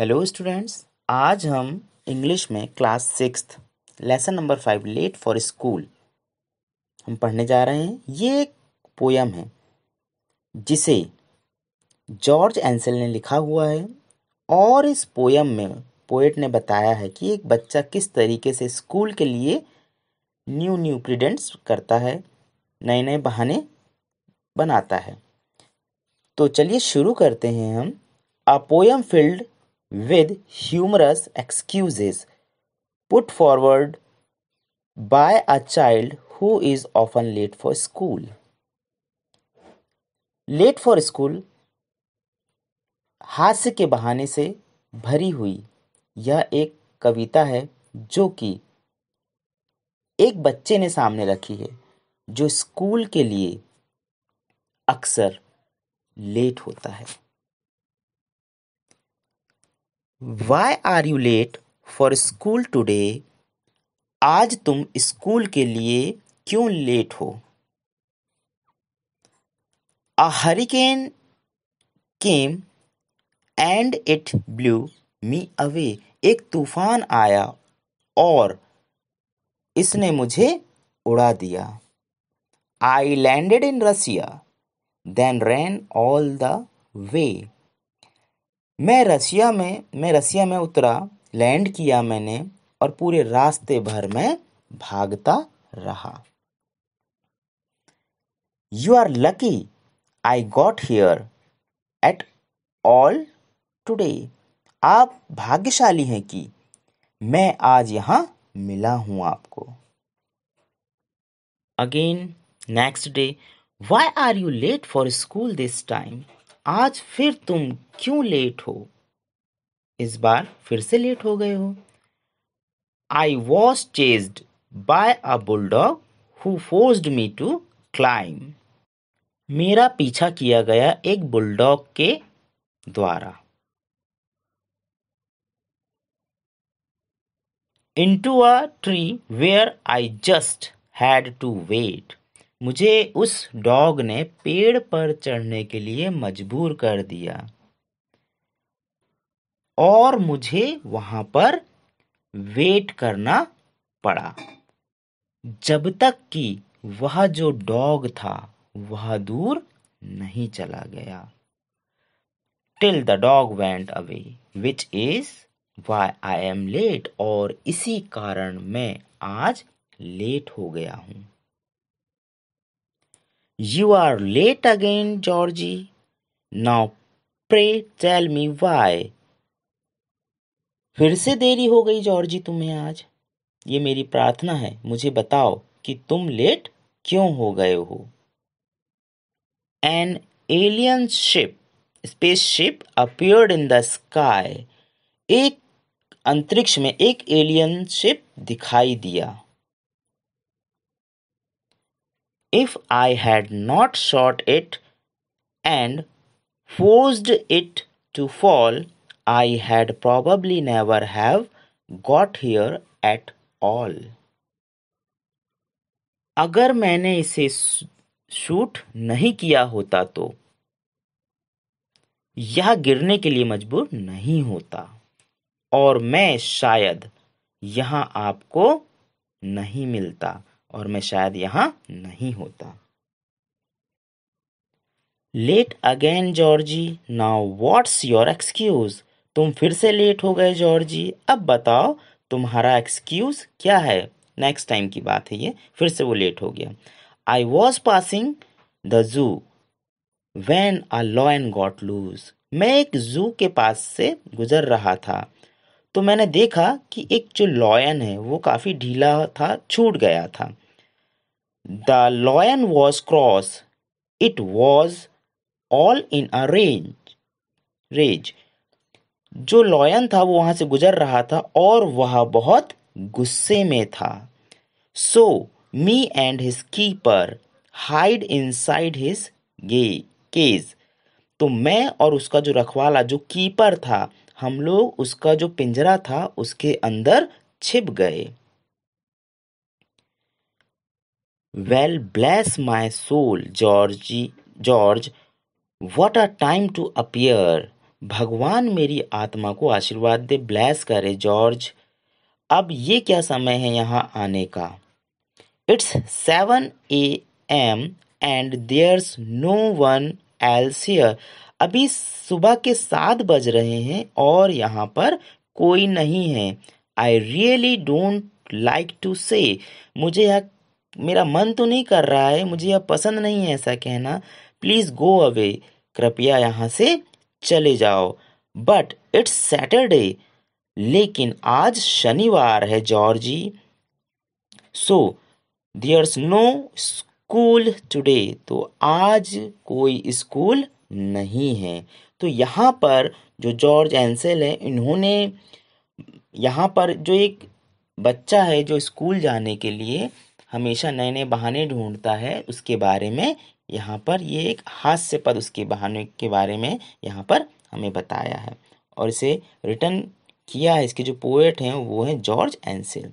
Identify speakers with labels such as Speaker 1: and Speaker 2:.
Speaker 1: Hello students आज हम English में class six lesson number five late for school हम पढ़ने जा रहे हैं ये एक पोयम है जिसे जॉर्ज एंसल ने लिखा हुआ है और इस पोयम में पोएट ने बताया है कि एक बच्चा किस तरीके से स्कूल के लिए न्यू न्यू क्रीडेंट्स करता है नए नए बहाने बनाता है तो चलिए शुरू करते हैं हम a poem filled with humorous excuses put forward by a child who is often late for school. Late for school हास्य के बहाने से भरी हुई यह एक कविता है जो कि एक बच्चे ने सामने रखी है जो स्कूल के लिए अक्सर लेट होता है why are you late for school today आज तुम स्कूल के लिए क्यों लेट हो a hurricane came and it blew me away एक तूफान आया और इसने मुझे उड़ा दिया I landed in Russia then ran all the way मैं रसिया में मैं रसिया में उतरा लैंड किया मैंने और पूरे रास्ते भर में भागता रहा you are lucky I got here at all today आप भाग्यशाली हैं कि मैं आज यहाँ मिला हूं आपको again next day why are you late for school this time आज फिर तुम क्यों लेट हो इस बार फिर से लेट हो गए हो I was chased by a bulldog who forced me to climb मेरा पीछा किया गया एक बुलडॉग के द्वारा into a tree where I just had to wait मुझे उस डॉग ने पेड़ पर चढ़ने के लिए मजबूर कर दिया और मुझे वहां पर वेट करना पड़ा जब तक कि वह जो डॉग था वह दूर नहीं चला गया till the dog went away which is why I am late और इसी कारण मैं आज लेट हो गया हूँ You are late again, Georgie. Now pray tell me why. फिर से देरी हो गई जॉर्जी तुम्हें आज ये मेरी प्रार्थना है मुझे बताओ कि तुम लेट क्यों हो गए हो an alien ship spaceship appeared in the sky एक अंतरिक्ष में एक एलियन शिप दिखाई दिया if I had not shot it and forced it to fall, I had probably never have got here at all. अगर मैंने इसे शूट नहीं किया होता तो यह गिरने के लिए मजबूर नहीं होता और मैं शायद यहां आपको नहीं मिलता और मैं शायद यहां नहीं होता late again Georgie now what's your excuse तुम फिर से लेट हो गए जॉर्जी अब बताओ तुम्हारा एक्सक्यूज क्या है नेक्स्ट टाइम की बात है ये फिर से वो लेट हो गया I was passing the zoo when a lion got loose मैं एक जू के पास से गुजर रहा था तो मैंने देखा कि एक जो लॉयन है वो काफ़ी ढीला था छूट गया था The lion was cross. It was all in a rage. rage. जो लॉयन था वो वहां से गुजर रहा था और वह बहुत गुस्से में था so me and his keeper hide inside his गे केज तो मैं और उसका जो रखवाला जो कीपर था हम लोग उसका जो पिंजरा था उसके अंदर छिप गए well bless my soul George George what a time to appear भगवान मेरी आत्मा को आशीर्वाद दे ब्लैस करे जॉर्ज अब ये क्या समय है यहाँ आने का it's seven A M and there's no one else अभी सुबह के सात बज रहे हैं और यहाँ पर कोई नहीं है I really don't like to say मुझे यह मेरा मन तो नहीं कर रहा है मुझे यह पसंद नहीं है ऐसा कहना प्लीज़ गो अवे कृपया यहाँ से चले जाओ बट इट्स सैटरडे लेकिन आज शनिवार है Georgie so there's no school today तो आज कोई स्कूल नहीं है तो यहाँ पर जो जॉर्ज एंसेल है इन्होंने यहाँ पर जो एक बच्चा है जो स्कूल जाने के लिए हमेशा नए नए बहाने ढूंढता है उसके बारे में यहाँ पर ये एक हास्य पद उसके बहाने के बारे में यहाँ पर हमें बताया है और इसे रिटर्न किया है इसके जो पोएट हैं वो हैं जॉर्ज एंसिल